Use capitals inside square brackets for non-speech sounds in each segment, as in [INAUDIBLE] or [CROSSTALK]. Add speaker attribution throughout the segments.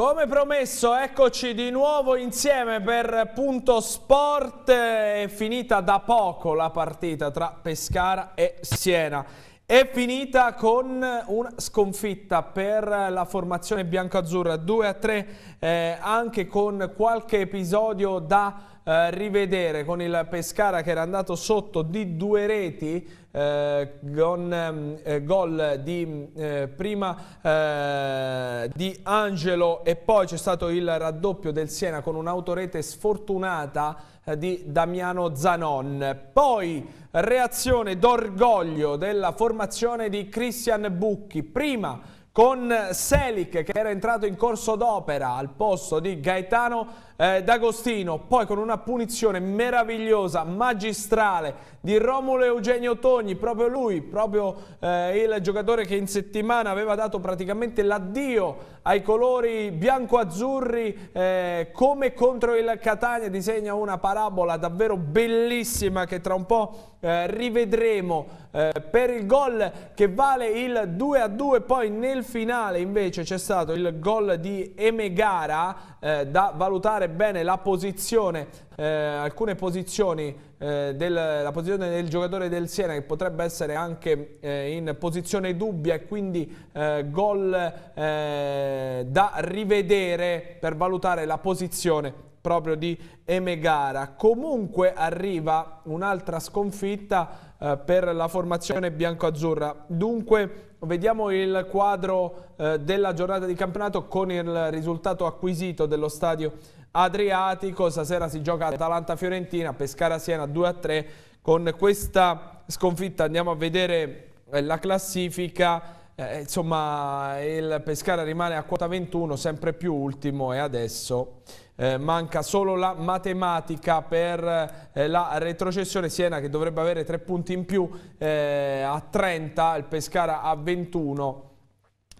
Speaker 1: Come promesso, eccoci di nuovo insieme per Punto Sport. È finita da poco la partita tra Pescara e Siena. È finita con una sconfitta per la formazione bianco 2 a 3, eh, anche con qualche episodio da eh, rivedere con il Pescara che era andato sotto di due reti eh, con ehm, eh, gol di, eh, prima eh, di Angelo e poi c'è stato il raddoppio del Siena con un'autorete sfortunata eh, di Damiano Zanon. Poi reazione d'orgoglio della formazione di Christian Bucchi, prima con Selic che era entrato in corso d'opera al posto di Gaetano eh, D'Agostino, poi con una punizione meravigliosa, magistrale di Romulo Eugenio Togni, proprio lui, proprio eh, il giocatore che in settimana aveva dato praticamente l'addio ai colori bianco-azzurri eh, come contro il Catania, disegna una parabola davvero bellissima che tra un po' eh, rivedremo eh, per il gol che vale il 2-2, poi nel finale invece c'è stato il gol di Emegara eh, da valutare bene la posizione, eh, alcune posizioni, eh, del, la posizione del giocatore del Siena che potrebbe essere anche eh, in posizione dubbia e quindi eh, gol eh, da rivedere per valutare la posizione proprio di Emegara. Comunque arriva un'altra sconfitta eh, per la formazione bianco-azzurra. Dunque vediamo il quadro eh, della giornata di campionato con il risultato acquisito dello stadio Adriatico, stasera si gioca Atalanta-Fiorentina, Pescara-Siena 2-3. Con questa sconfitta andiamo a vedere eh, la classifica. Eh, eh, insomma, il Pescara rimane a quota 21, sempre più ultimo e adesso eh, manca solo la matematica per eh, la retrocessione Siena che dovrebbe avere tre punti in più eh, a 30, il Pescara a 21.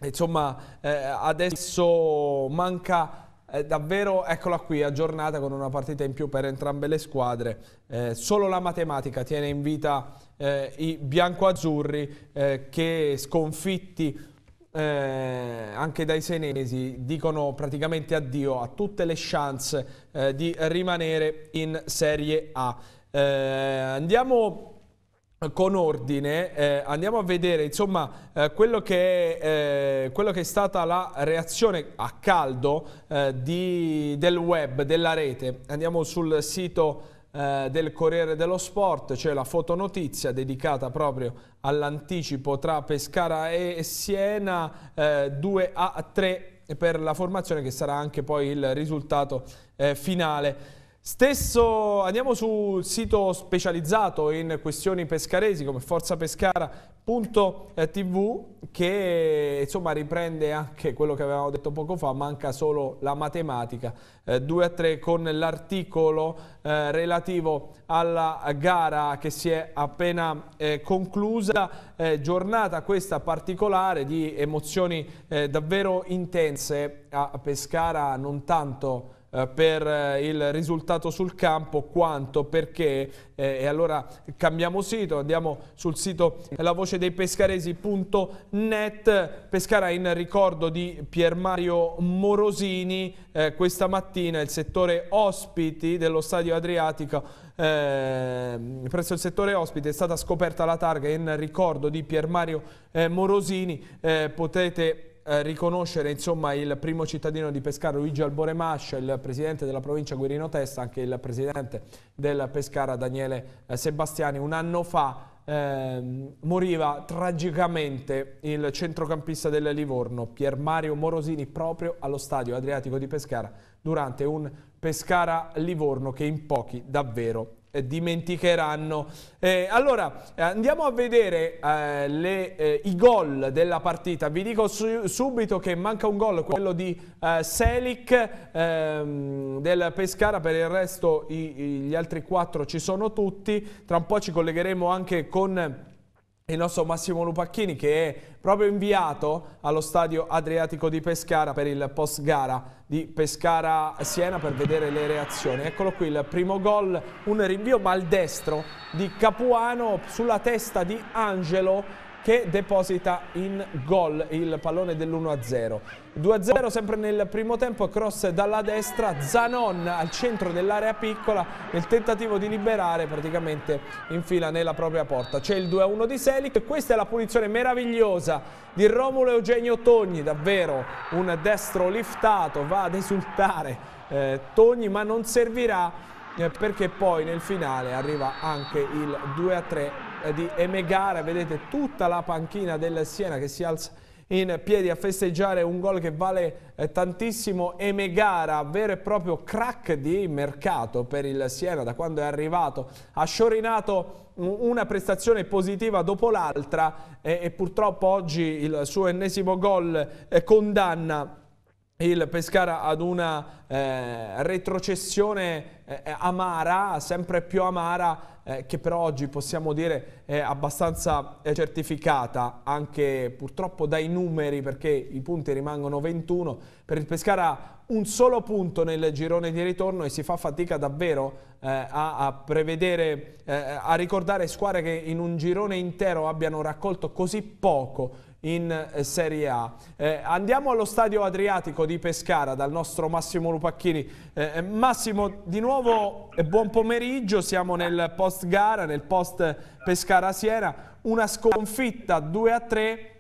Speaker 1: Insomma, adesso manca eh, davvero eccola qui aggiornata con una partita in più per entrambe le squadre eh, solo la matematica tiene in vita eh, i biancoazzurri azzurri eh, che sconfitti eh, anche dai senesi dicono praticamente addio a tutte le chance eh, di rimanere in Serie A andiamo con ordine eh, andiamo a vedere insomma eh, quello, che è, eh, quello, che è, stata la reazione a caldo eh, di, del web, della rete. Andiamo sul sito eh, del Corriere dello Sport, c'è cioè la fotonotizia dedicata proprio all'anticipo tra Pescara e Siena 2 eh, a 3 per la formazione che sarà anche poi il risultato finale. Stesso, andiamo sul sito specializzato in questioni pescaresi come forzapescara.tv che insomma riprende anche quello che avevamo detto poco fa, manca solo la matematica eh, 2 a 3 con l'articolo eh, relativo alla gara che si è appena eh, conclusa, eh, giornata questa particolare di emozioni eh, davvero intense a Pescara, non tanto eh, per eh, il risultato sul campo quanto perché eh, e allora cambiamo sito andiamo sul sito lavocedeipescaresi.net Pescara in ricordo di Pier Mario Morosini eh, questa mattina il settore ospiti dello stadio Adriatico eh, presso il settore ospite è stata scoperta la targa in ricordo di Pier Mario eh, Morosini potete eh, riconoscere insomma, il primo cittadino di Pescara, Luigi Albore Mascia, il presidente della provincia Guirino Testa, anche il presidente del Pescara, Daniele eh, Sebastiani, un anno fa eh, moriva tragicamente il centrocampista del Livorno Pier Mario Morosini proprio allo stadio Adriatico di Pescara durante un Pescara-Livorno che in pochi davvero eh, dimenticheranno. Eh, allora eh, andiamo a vedere eh, le, eh, i gol della partita. Vi dico su, subito che manca un gol, quello di eh, Selic ehm, del Pescara, per il resto i, i, gli altri quattro ci sono tutti. Tra un po' ci collegheremo anche con il nostro Massimo Lupacchini che è proprio inviato allo stadio Adriatico di Pescara per il post gara di Pescara-Siena per vedere le reazioni. Eccolo qui il primo gol, un rinvio maldestro di Capuano sulla testa di Angelo che deposita in gol il pallone dell'1-0. 2-0 sempre nel primo tempo, cross dalla destra, Zanon al centro dell'area piccola nel tentativo di liberare praticamente in fila nella propria porta. C'è il 2-1 di Selic questa è la punizione meravigliosa di Romulo Eugenio Togni, davvero un destro liftato, va ad esultare eh, Togni ma non servirà eh, perché poi nel finale arriva anche il 2-3 eh, di Emegara, vedete tutta la panchina del Siena che si alza in piedi a festeggiare un gol che vale eh, tantissimo Emegara, vero e proprio crack di mercato per il Siena da quando è arrivato, ha sciorinato una prestazione positiva dopo l'altra eh, e purtroppo oggi il suo ennesimo gol eh, condanna il Pescara ad una eh, retrocessione eh, eh, amara, sempre più amara, eh, che però oggi possiamo dire è abbastanza eh, certificata, anche purtroppo dai numeri, perché i punti rimangono 21. Per il Pescara un solo punto nel girone di ritorno e si fa fatica davvero eh, a, a, prevedere, a ricordare squadre che in un girone intero abbiano raccolto così poco in eh, Serie A. Eh, andiamo allo stadio Adriatico di Pescara dal nostro Massimo Lupacchini. Eh, eh Massimo, di nuovo eh, buon pomeriggio, siamo nel post gara, nel post Pescara-Siena, una sconfitta 2 a 3.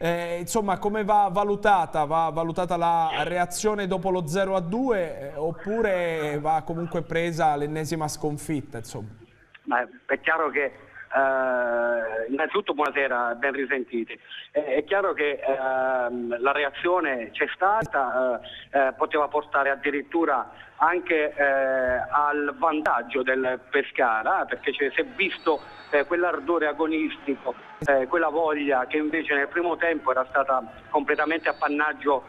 Speaker 1: Eh, insomma, come va valutata? Va valutata la reazione dopo lo 0 a 2 oppure va comunque presa l'ennesima sconfitta? Insomma?
Speaker 2: Ma è chiaro che eh, innanzitutto buonasera, ben risentiti. Eh, è chiaro che ehm, la reazione c'è stata, eh, eh poteva portare addirittura anche eh, al vantaggio del Pescara, perché cioè, si è visto eh, quell'ardore agonistico, quella voglia che invece nel primo tempo era stata completamente appannaggio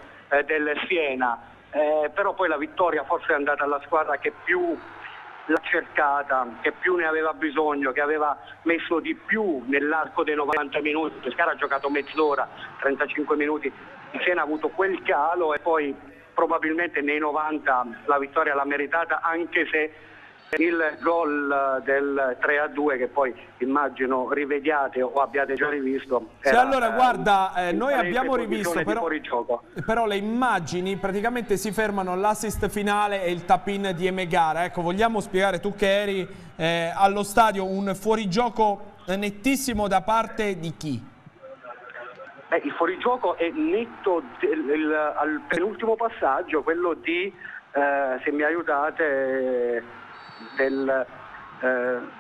Speaker 2: del Siena. Eh, però poi la vittoria forse è andata alla squadra che più l'ha cercata, che più ne aveva bisogno, che aveva messo di più nell'arco dei 90 minuti, Pescara ha giocato mezz'ora, 35 minuti, Siena ha avuto quel calo e poi probabilmente nei 90 la vittoria l'ha meritata anche se il gol del 3-2 a che poi immagino rivediate o abbiate già rivisto. Sì,
Speaker 1: allora eh, guarda, eh, noi abbiamo rivisto però, però, le immagini praticamente si fermano all'assist finale e il tap-in di Emegara. Ecco, vogliamo spiegare tu che eri eh, allo stadio un fuorigioco nettissimo da parte di chi?
Speaker 2: Beh, il fuorigioco è netto del, il, al penultimo passaggio, quello di, eh, se mi aiutate, del...
Speaker 1: Eh,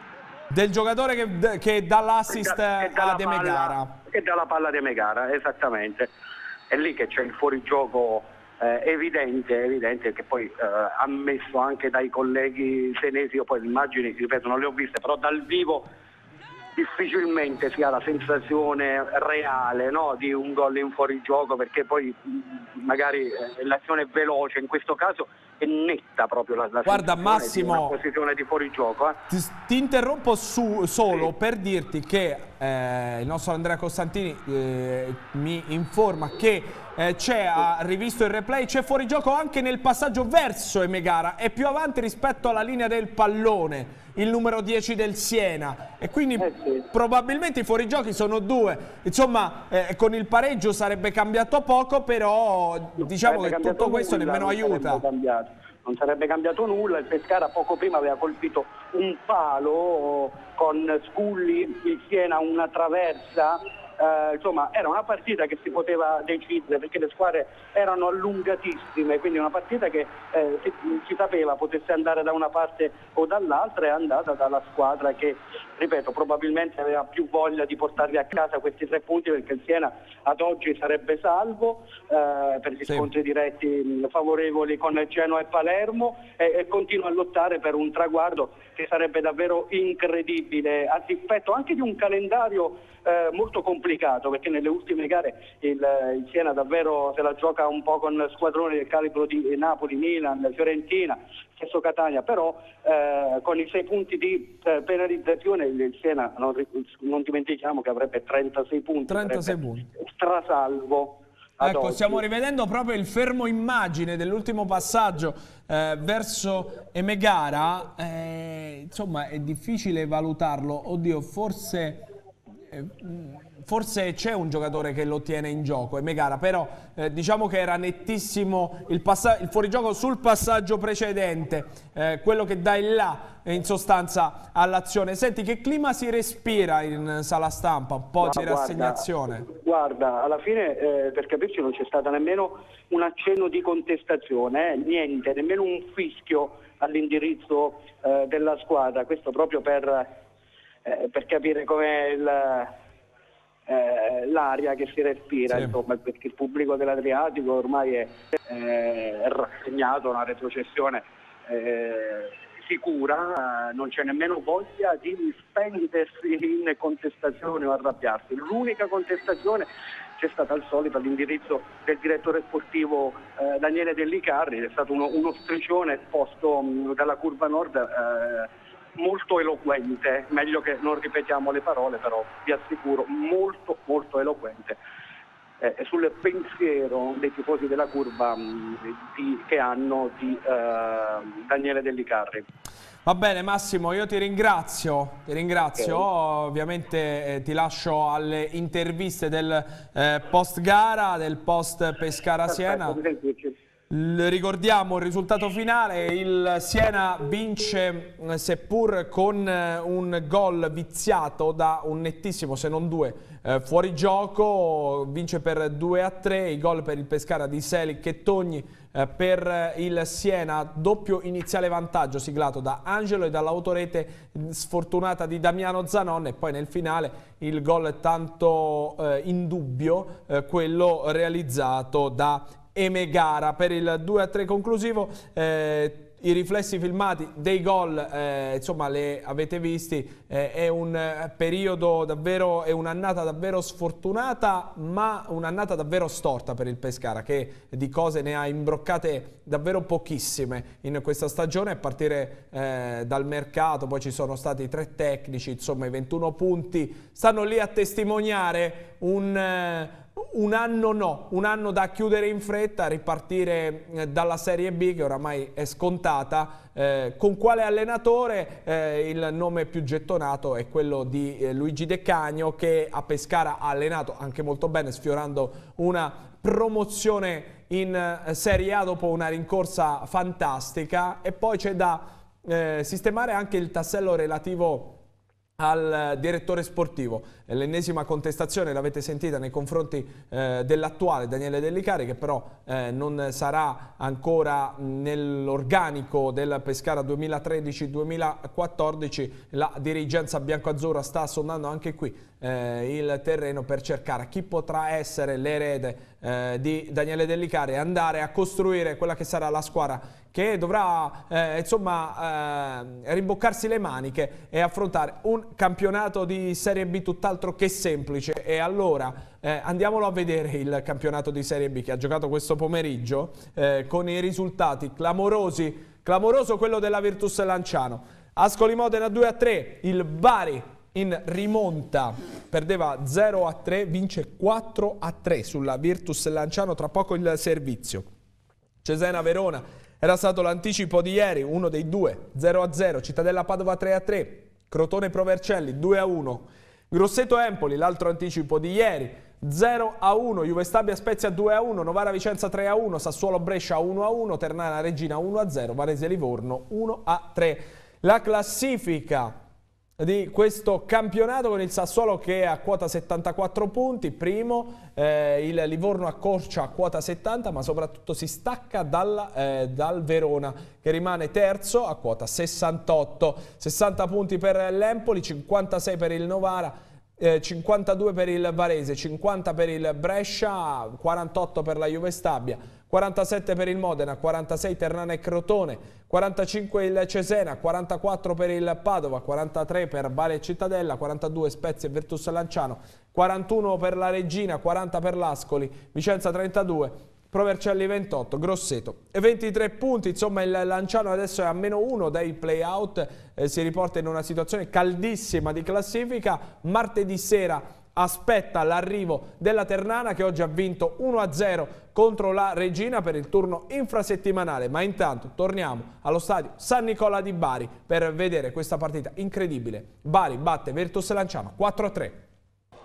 Speaker 1: del giocatore che, che dà l'assist a De Megara.
Speaker 2: E dalla palla De Megara, esattamente. È lì che c'è il fuorigioco eh, evidente, evidente, che poi eh, ammesso anche dai colleghi senesi, io poi le immagini, ripeto, non le ho viste, però dal vivo difficilmente si ha la sensazione reale no? di un gol in fuorigioco perché poi mm, magari eh, l'azione è veloce, in questo caso è netta proprio la, la Guarda, Massimo, di una posizione di fuorigioco. Eh.
Speaker 1: Ti, ti, interrompo su, solo sì. per dirti che eh, il nostro Andrea Costantini eh, mi informa che eh, c'è, ha rivisto il replay, c'è fuori gioco anche nel passaggio verso Emegara, è più avanti rispetto alla linea del pallone il numero 10 del Siena e quindi eh sì. probabilmente i fuorigiochi sono due. Insomma, eh, con il pareggio sarebbe cambiato poco, però diciamo che tutto questo nulla, nemmeno aiuta.
Speaker 2: Cambiato. Non sarebbe cambiato nulla, il Pescara poco prima aveva colpito un palo con Sculli, il Siena una traversa eh, insomma era una partita che si poteva decidere perché le squadre erano allungatissime, quindi una partita che eh, si, si, sapeva potesse andare da una parte o dall'altra è andata dalla squadra che, ripeto, probabilmente aveva più voglia di portarvi a casa questi tre punti perché il Siena ad oggi sarebbe salvo eh, per gli sì. scontri diretti favorevoli con Genoa e Palermo e, e continua a lottare per un traguardo che sarebbe davvero incredibile a rispetto anche di un calendario eh, molto complicato perché nelle ultime gare il, il, Siena davvero se la gioca un po' con squadroni del calibro di Napoli, Milan, Fiorentina, stesso Catania, però eh, con i sei punti di eh, penalizzazione il Siena, non, non, dimentichiamo che avrebbe 36 punti, 36 punti. strasalvo.
Speaker 1: Ecco, stiamo rivedendo proprio il fermo immagine dell'ultimo passaggio eh, verso Emegara. Eh, insomma, è difficile valutarlo. Oddio, forse eh, mm, forse c'è un giocatore che lo tiene in gioco, è Megara, però eh, diciamo che era nettissimo il, il fuorigioco sul passaggio precedente, eh, quello che dà il là eh, in sostanza all'azione. Senti, che clima si respira in sala stampa, un po' Ma di guarda, rassegnazione?
Speaker 2: Guarda, alla fine eh, per capirci non c'è stato nemmeno un accenno di contestazione, eh, niente, nemmeno un fischio all'indirizzo della squadra, questo proprio per eh, per capire com'è il, eh, l'aria che si respira, sì. insomma, perché il pubblico dell'Adriatico ormai è, eh, rassegnato a una retrocessione eh, sicura, eh, non c'è nemmeno voglia di spendersi in contestazioni o arrabbiarsi. L'unica contestazione c'è stata al solito all'indirizzo del direttore sportivo eh, Daniele Dellicarri, è stato uno, uno, striscione esposto mh, dalla curva nord eh, molto eloquente, meglio che non ripetiamo le parole però, vi assicuro, molto molto eloquente eh, sul pensiero dei tifosi della curva mm, di, che hanno di eh, Daniele Dellicarri.
Speaker 1: Va bene Massimo, io ti ringrazio, ti ringrazio. Okay. ovviamente eh, ti lascio alle interviste del eh, post gara, del post Pescara Siena. Perfetto, Ricordiamo il risultato finale, il Siena vince eh, seppur con eh, un gol viziato da un nettissimo, se non due, eh, fuori gioco, vince per 2 a 3, i gol per il Pescara di Selic e Togni eh, per il Siena, doppio iniziale vantaggio siglato da Angelo e dall'autorete mm, sfortunata di Damiano Zanon e poi nel finale il gol tanto eh, in dubbio, quello realizzato da e Megara. Per il 2-3 conclusivo eh, i riflessi filmati dei gol, eh, insomma, le avete visti, eh, è un eh, periodo davvero, è un'annata davvero sfortunata, ma un'annata davvero storta per il Pescara, che di cose ne ha imbroccate davvero pochissime in questa stagione, a partire eh, dal mercato, poi ci sono stati tre tecnici, insomma, i 21 punti stanno lì a testimoniare un eh, un anno no, un anno da chiudere in fretta, ripartire eh, dalla Serie B che oramai è scontata. Eh, con quale allenatore? Eh, il nome più gettonato è quello di eh, Luigi De Cagno che a Pescara ha allenato anche molto bene sfiorando una promozione in eh, Serie A dopo una rincorsa fantastica e poi c'è da eh, sistemare anche il tassello relativo al direttore sportivo l'ennesima contestazione, l'avete sentita nei confronti eh, dell'attuale Daniele Dellicari che però eh, non sarà ancora nell'organico del Pescara 2013-2014, la dirigenza biancoazzurra sta sondando anche qui eh, il terreno per cercare chi potrà essere l'erede eh, di Daniele Dellicari e andare a costruire quella che sarà la squadra che dovrà eh, insomma, eh, rimboccarsi le maniche e affrontare un campionato di Serie B tutt'altro altro che semplice. E allora eh, andiamolo a vedere il campionato di Serie B che ha giocato questo pomeriggio eh, con i risultati clamorosi. Clamoroso quello della Virtus Lanciano. Ascoli Modena 2 a 3, il Bari in rimonta perdeva 0 a 3, vince 4 a 3 sulla Virtus Lanciano, tra poco il servizio. Cesena Verona era stato l'anticipo di ieri, uno dei due, 0 a 0, Cittadella Padova 3 a 3, Crotone Provercelli 2 a 1, Grosseto-Empoli, l'altro anticipo di ieri, 0 a 1, Juve Stabia Spezia 2 a 1, Novara Vicenza 3 a 1, Sassuolo Brescia 1 a 1, Ternana Regina 1 a 0, Varese Livorno 1 a 3. La classifica di questo campionato con il Sassuolo che è a quota 74 punti, primo, eh, il Livorno accorcia a quota 70 ma soprattutto si stacca dalla, eh, dal Verona che rimane terzo a quota 68, 60 punti per l'Empoli, 56 per il Novara, 52 eh, per il Varese, 50 per il Brescia, 48 per la Juve Stabia, 47 per il Modena, 46 Ternana e Crotone, 45 il Cesena, 44 per il Padova, 43 per Bari e Cittadella, 42 Spezia e Virtus Lanciano, 41 per la Regina, 40 per l'Ascoli, Vicenza 32, Provercelli 28, Grosseto e 23 punti, insomma il Lanciano adesso è a meno 1 dai playout, eh, si riporta in una situazione caldissima di classifica, martedì sera aspetta l'arrivo della Ternana che oggi ha vinto 1-0 contro la Regina per il turno infrasettimanale. Ma intanto torniamo allo stadio San Nicola di Bari per vedere questa partita incredibile. Bari batte Virtus Lanciano 4-3.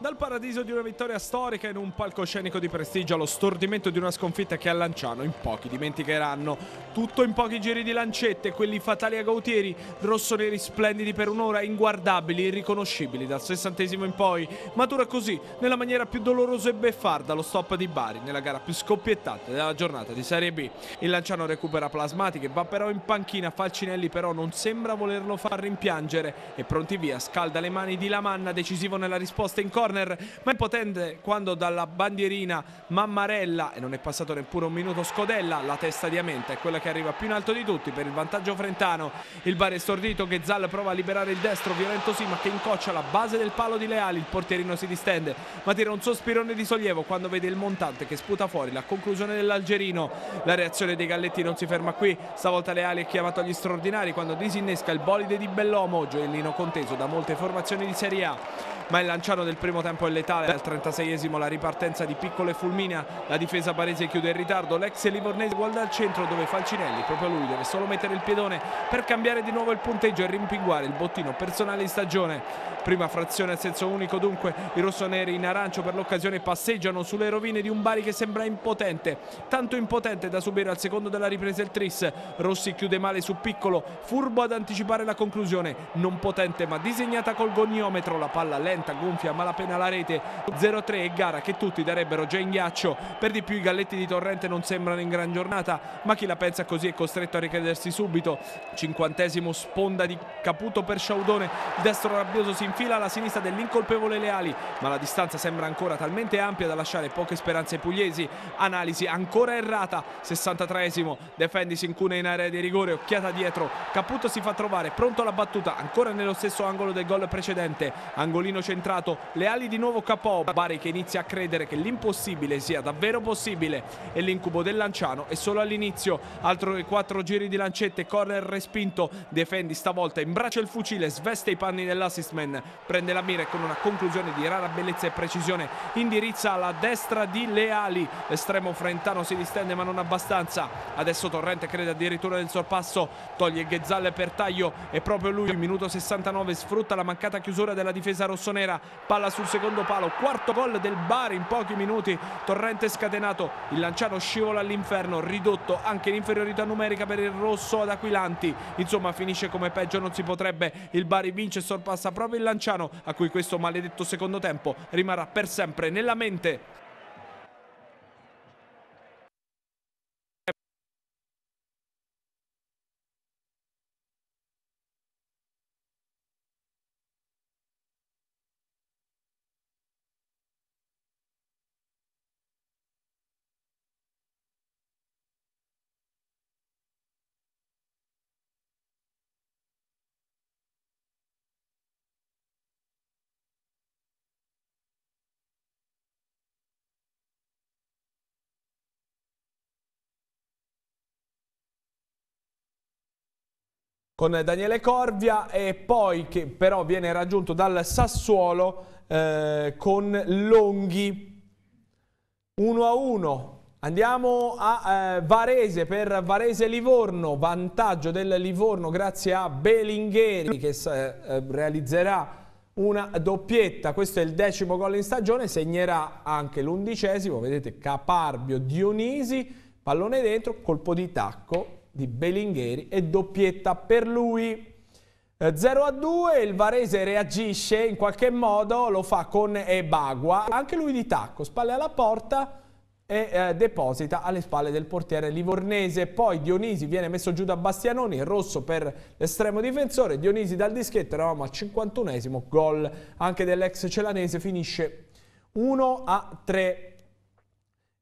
Speaker 1: Dal paradiso di una vittoria storica in un palcoscenico di prestigio allo stordimento di una sconfitta che a Lanciano in pochi dimenticheranno. Tutto in pochi giri di lancette, quelli fatali a Gautieri, rossoneri splendidi per un'ora, inguardabili, irriconoscibili dal sessantesimo in poi. Matura così, nella maniera più dolorosa e beffarda, lo stop di Bari, nella gara più scoppiettante della giornata di Serie B. Il Lanciano recupera plasmatiche, va però in panchina, Falcinelli però non sembra volerlo far rimpiangere e pronti via scalda le mani di Lamanna, decisivo nella risposta in corner corner, ma è potente quando dalla bandierina Mammarella, e non è passato neppure un minuto Scodella, la testa di Amenta è quella che arriva più in alto di tutti per il vantaggio frentano, il bar è stordito che Zal prova a liberare il destro, violento sì ma che incoccia la base del palo di Leali, il portierino si distende ma tira un sospirone di sollievo quando vede il montante che sputa fuori la conclusione dell'Algerino, la reazione dei Galletti non si ferma qui, stavolta Leali è chiamato agli straordinari quando disinnesca il bolide di Bellomo, gioiellino conteso da molte formazioni di Serie A ma il lanciano del primo tempo è letale. Al 36esimo la ripartenza di Piccolo e Fulmina, la difesa barese chiude in ritardo, l'ex Livornese guarda al centro dove Falcinelli, proprio lui, deve solo mettere il piedone per cambiare di nuovo il punteggio e rimpinguare il bottino personale in stagione. Prima frazione a senso unico dunque, i rossoneri in arancio per l'occasione passeggiano sulle rovine di un Bari che sembra impotente, tanto impotente da subire al secondo della ripresa il tris. Rossi chiude male su Piccolo, furbo ad anticipare la conclusione, non potente ma disegnata col goniometro la palla lenta tenta, gonfia malapena la rete 0-3 e gara che tutti darebbero già in ghiaccio per di più i galletti di Torrente non sembrano in gran giornata ma chi la pensa così è costretto a ricredersi subito cinquantesimo sponda di Caputo per Sciaudone il destro rabbioso si infila alla sinistra dell'incolpevole Leali ma la distanza sembra ancora talmente ampia da lasciare poche speranze ai pugliesi analisi ancora errata 63esimo Defendi si incune in area di rigore occhiata dietro Caputo si fa trovare pronto alla battuta ancora nello stesso angolo del gol precedente angolino centrato le ali di nuovo capo Bari che inizia a credere che l'impossibile sia davvero possibile e l'incubo del Lanciano è solo all'inizio, altro che quattro giri di lancette, corner respinto, difendi stavolta, in braccio il fucile, sveste i panni dell'assist man, prende la mira e con una conclusione di rara bellezza e precisione indirizza alla destra di Leali, estremo frentano si distende ma non abbastanza, adesso Torrente crede addirittura del sorpasso, toglie Ghezzalle per taglio e proprio lui, minuto 69, sfrutta la mancata chiusura della difesa rossonera nera, palla sul secondo palo, quarto gol del Bari in pochi minuti, Torrente scatenato, il lanciano scivola all'inferno, ridotto anche l'inferiorità numerica per il rosso ad Aquilanti, insomma finisce come peggio non si potrebbe, il Bari vince e sorpassa proprio il lanciano a cui questo maledetto secondo tempo rimarrà per sempre nella mente. con Daniele Corvia e poi che però viene raggiunto dal Sassuolo eh, con Longhi 1 a 1 andiamo a eh, Varese per Varese-Livorno vantaggio del Livorno grazie a Belingheri che eh, eh, realizzerà una doppietta, questo è il decimo gol in stagione, segnerà anche l'undicesimo, vedete Caparbio Dionisi, pallone dentro, colpo di tacco di Belingheri e doppietta per lui. 0 eh, a 2, il Varese reagisce in qualche modo, lo fa con Ebagua, anche lui di tacco, spalle alla porta e eh, deposita alle spalle del portiere livornese. Poi Dionisi viene messo giù da Bastianoni, rosso per l'estremo difensore, Dionisi dal dischetto, eravamo al 51esimo, gol anche dell'ex celanese, finisce 1 a 3.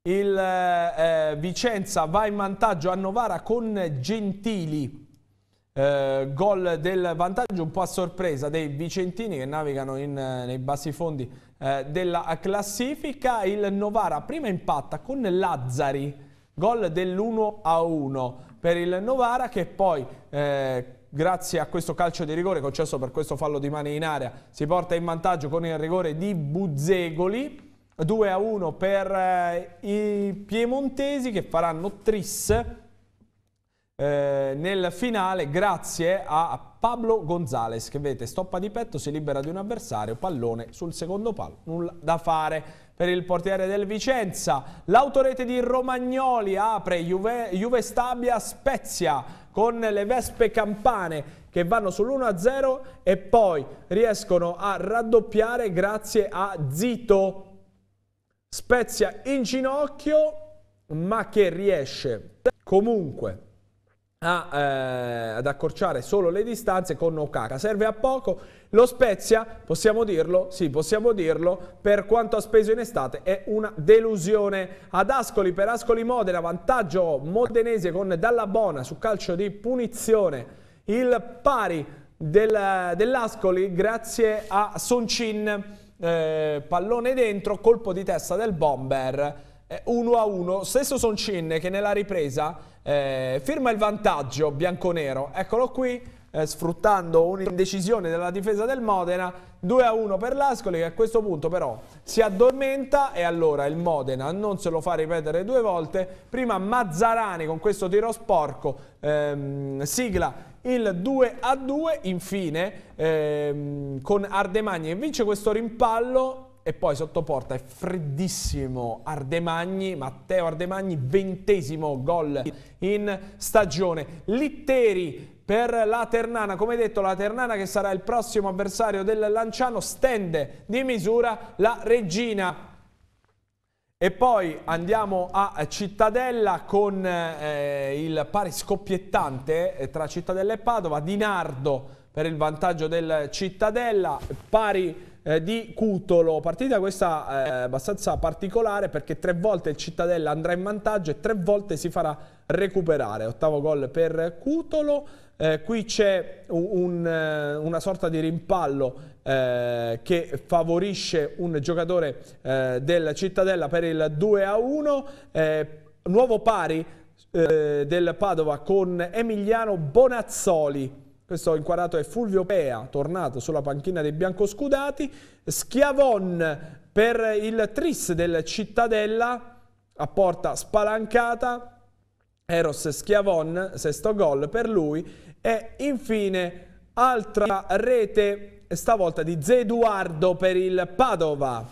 Speaker 1: Il eh, eh, Vicenza va in vantaggio a Novara con Gentili. Eh, gol del vantaggio un po' a sorpresa dei vicentini che navigano in, eh, nei bassi fondi eh, della classifica. Il Novara prima impatta con Lazzari, gol dell'1 1 per il Novara che poi eh, grazie a questo calcio di rigore concesso per questo fallo di mani in area si porta in vantaggio con il rigore di Buzzegoli. 2 a 1 per eh, i piemontesi che faranno tris eh, nel finale grazie a Pablo Gonzales che vedete stoppa di petto, si libera di un avversario, pallone sul secondo palo, nulla da fare per il portiere del Vicenza. L'autorete di Romagnoli apre Juve, Juve Stabia Spezia con le Vespe Campane che vanno sull'1-0 e poi riescono a raddoppiare grazie a Zito Spezia in ginocchio, ma che riesce comunque a, eh, ad accorciare solo le distanze con Okaka. Serve a poco. Lo Spezia, possiamo dirlo, sì, possiamo dirlo, per quanto ha speso in estate è una delusione. Ad Ascoli, per Ascoli Modena, vantaggio modenese con Dalla Bona su calcio di punizione. Il pari del, dell'Ascoli grazie a Soncin eh, pallone dentro, colpo di testa del bomber. 1 eh, a 1, stesso Soncin che nella ripresa eh, firma il vantaggio bianco-nero, eccolo qui, eh, sfruttando un'indecisione della difesa del Modena, 2 a 1 per l'Ascoli che a questo punto però si addormenta e allora il Modena non se lo fa ripetere due volte, prima Mazzarani con questo tiro sporco, ehm, sigla il 2 a 2 infine ehm, con Ardemagni che vince questo rimpallo e poi sottoporta è freddissimo Ardemagni, Matteo Ardemagni, ventesimo gol in stagione. Litteri per la Ternana, come detto la Ternana che sarà il prossimo avversario del Lanciano stende di misura la regina e poi andiamo a Cittadella con eh, il pari scoppiettante eh, tra Cittadella e Padova, Di Nardo per il vantaggio del Cittadella, pari eh, di Cutolo, partita questa eh, abbastanza particolare perché tre volte il Cittadella andrà in vantaggio e tre volte si farà recuperare, ottavo gol per Cutolo, eh, qui c'è un, eh, una sorta di rimpallo eh, che favorisce un giocatore eh, del Cittadella per il 2 a 1, eh, nuovo pari eh, del Padova con Emiliano Bonazzoli. Questo inquadrato è Fulvio Pea, tornato sulla panchina dei biancoscudati. Schiavon per il tris del Cittadella, a porta spalancata. Eros Schiavon, sesto gol per lui. E infine altra rete stavolta di Zeduardo per il Padova.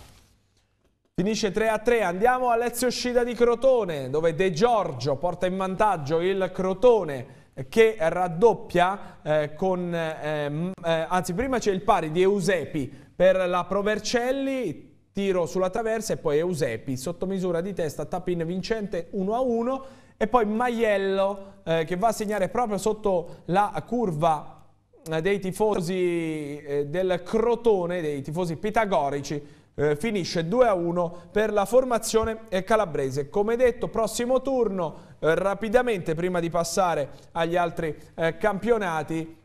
Speaker 1: Finisce 3 a 3, andiamo all'Ezio uscita di Crotone dove De Giorgio porta in vantaggio il Crotone che raddoppia eh, con, eh, eh, anzi prima c'è il pari di Eusepi per la Provercelli, tiro sulla traversa e poi Eusepi, sottomisura di testa, tapin vincente 1 a 1 e poi Maiello eh, che va a segnare proprio sotto la curva dei tifosi eh, del Crotone, dei tifosi pitagorici, eh, finisce 2-1 per la formazione calabrese. Come detto, prossimo turno, eh, rapidamente prima di passare agli altri campionati,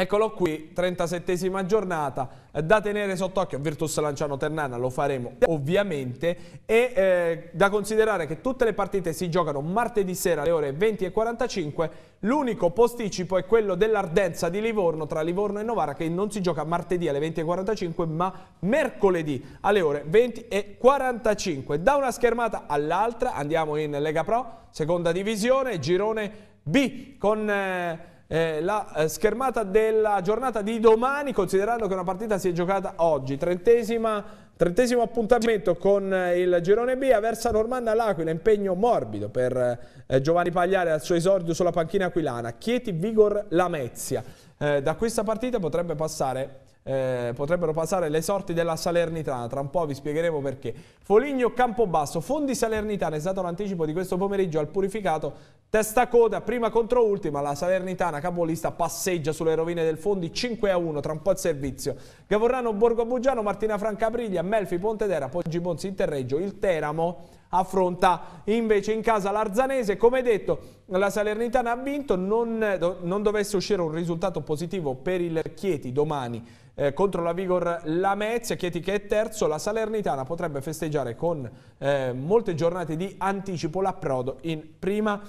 Speaker 1: Eccolo qui, 37esima giornata, eh, da tenere sott'occhio, Virtus Lanciano Ternana lo faremo ovviamente e eh, da considerare che tutte le partite si giocano martedì sera alle ore 20.45, l'unico posticipo è quello dell'Ardenza di Livorno tra Livorno e Novara che non si gioca martedì alle 20.45 ma mercoledì alle ore 20.45. Da una schermata all'altra andiamo in Lega Pro, seconda divisione, girone B con... Eh, eh, la eh, schermata della giornata di domani, considerando che una partita si è giocata oggi, trentesima Trentesimo appuntamento con eh, il girone B, Aversa Normanna all'Aquila, impegno morbido per eh, eh, Giovanni Pagliari al suo esordio sulla panchina aquilana. Chieti Vigor Lamezia. Eh, da questa partita potrebbe passare eh, potrebbero passare le sorti della Salernitana, tra un po' vi spiegheremo perché. Foligno Campobasso, Fondi Salernitana, è stato l'anticipo di questo pomeriggio al Purificato, testa coda, prima contro ultima, la Salernitana capolista passeggia sulle rovine del Fondi 5 a 1, tra un po' il servizio. Gavorrano Borgo Bugiano, Martina Franca Aprilia, Melfi Pontedera, Poggi Bonzi Interreggio, il Teramo affronta invece in casa l'Arzanese. Come detto, la Salernitana ha vinto, non, non dovesse uscire un risultato positivo per il Chieti domani eh, contro la Vigor Lamezia, Chieti che è terzo, la Salernitana potrebbe festeggiare con eh, molte giornate di anticipo l'approdo in prima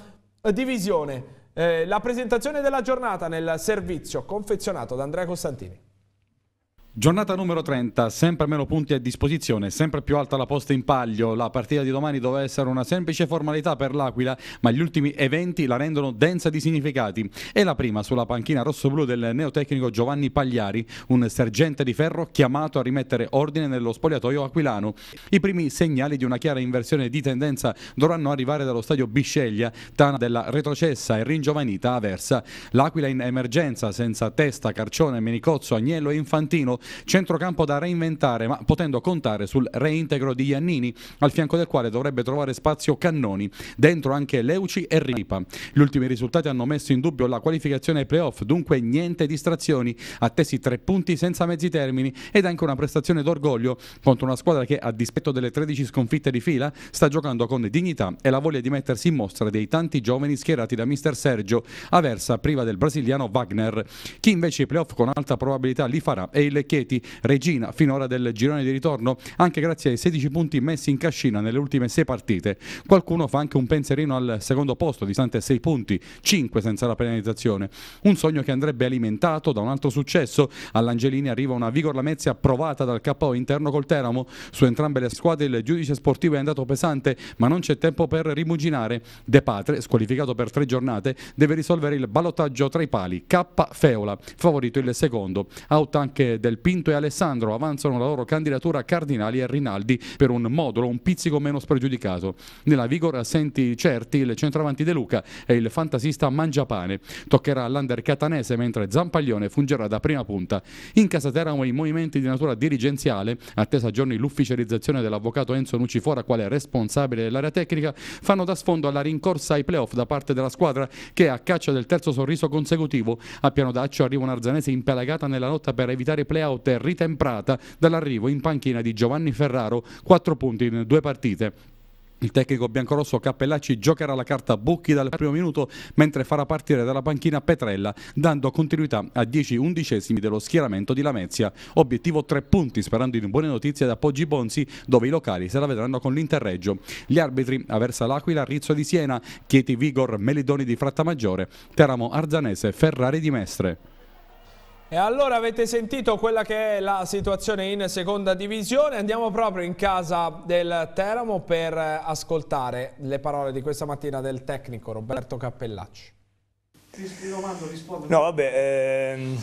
Speaker 1: divisione. Eh, la presentazione della giornata nel servizio confezionato da Andrea Costantini.
Speaker 3: Giornata numero 30, sempre meno punti a disposizione, sempre più alta la posta in paglio. La partita di domani doveva essere una semplice formalità per l'Aquila, ma gli ultimi eventi la rendono densa di significati. E la prima sulla panchina rossoblu del neotecnico Giovanni Pagliari, un sergente di ferro chiamato a rimettere ordine nello spogliatoio aquilano. I primi segnali di una chiara inversione di tendenza dovranno arrivare dallo stadio Bisceglia, tana della retrocessa e ringiovanita Aversa. L'Aquila in emergenza, senza testa, carcione, menicozzo, agnello e infantino Centrocampo da reinventare, ma potendo contare sul reintegro di Iannini, al fianco del quale dovrebbe trovare spazio Cannoni, dentro anche Leuci e Ripa. Gli ultimi risultati hanno messo in dubbio la qualificazione ai playoff, dunque niente distrazioni, attesi tre punti senza mezzi termini ed anche una prestazione d'orgoglio contro una squadra che, a dispetto delle 13 sconfitte di fila, sta giocando con dignità e la voglia di mettersi in mostra dei tanti giovani schierati da mister Sergio, aversa priva del brasiliano Wagner. Chi invece i playoff con alta probabilità li farà è il Chieti, regina finora del girone di ritorno, anche grazie ai 16 punti messi in cascina nelle ultime 6 partite. Qualcuno fa anche un pensierino al secondo posto, distante 6 punti, 5 senza la penalizzazione. Un sogno che andrebbe alimentato da un altro successo. All'Angelini arriva una Vigor Lamezia provata dal KO interno col Teramo. Su entrambe le squadre il giudice sportivo è andato pesante, ma non c'è tempo per rimuginare. De Patre, squalificato per tre giornate, deve risolvere il ballottaggio tra i pali. K Feola, favorito il secondo. Out anche del Pinto e Alessandro avanzano la loro candidatura a Cardinali e Rinaldi per un modulo un pizzico meno spregiudicato. Nella Vigor assenti certi il centravanti De Luca e il fantasista Mangiapane. Toccherà all'under catanese mentre Zampaglione fungerà da prima punta. In Casatera i movimenti di natura dirigenziale, attesa a giorni l'ufficializzazione dell'avvocato Enzo Nucifora quale responsabile dell'area tecnica, fanno da sfondo alla rincorsa ai playoff da parte della squadra che a caccia del terzo sorriso consecutivo a piano d'accio arriva un'arzanese impelagata nella lotta per evitare playoff out e ritemprata dall'arrivo in panchina di Giovanni Ferraro, 4 punti in due partite. Il tecnico biancorosso Cappellacci giocherà la carta Bucchi dal primo minuto mentre farà partire dalla panchina Petrella dando continuità a 10 undicesimi dello schieramento di Lamezia. Obiettivo 3 punti sperando in buone notizie da Poggi Bonzi dove i locali se la vedranno con l'Interreggio. Gli arbitri Aversa L'Aquila, Rizzo di Siena, Chieti Vigor, Melidoni di Frattamaggiore, Teramo Arzanese, Ferrari di Mestre.
Speaker 1: E allora avete sentito quella che è la situazione in seconda divisione, andiamo proprio in casa del Teramo per ascoltare le parole di questa mattina del tecnico Roberto Cappellacci.
Speaker 4: No vabbè, ehm,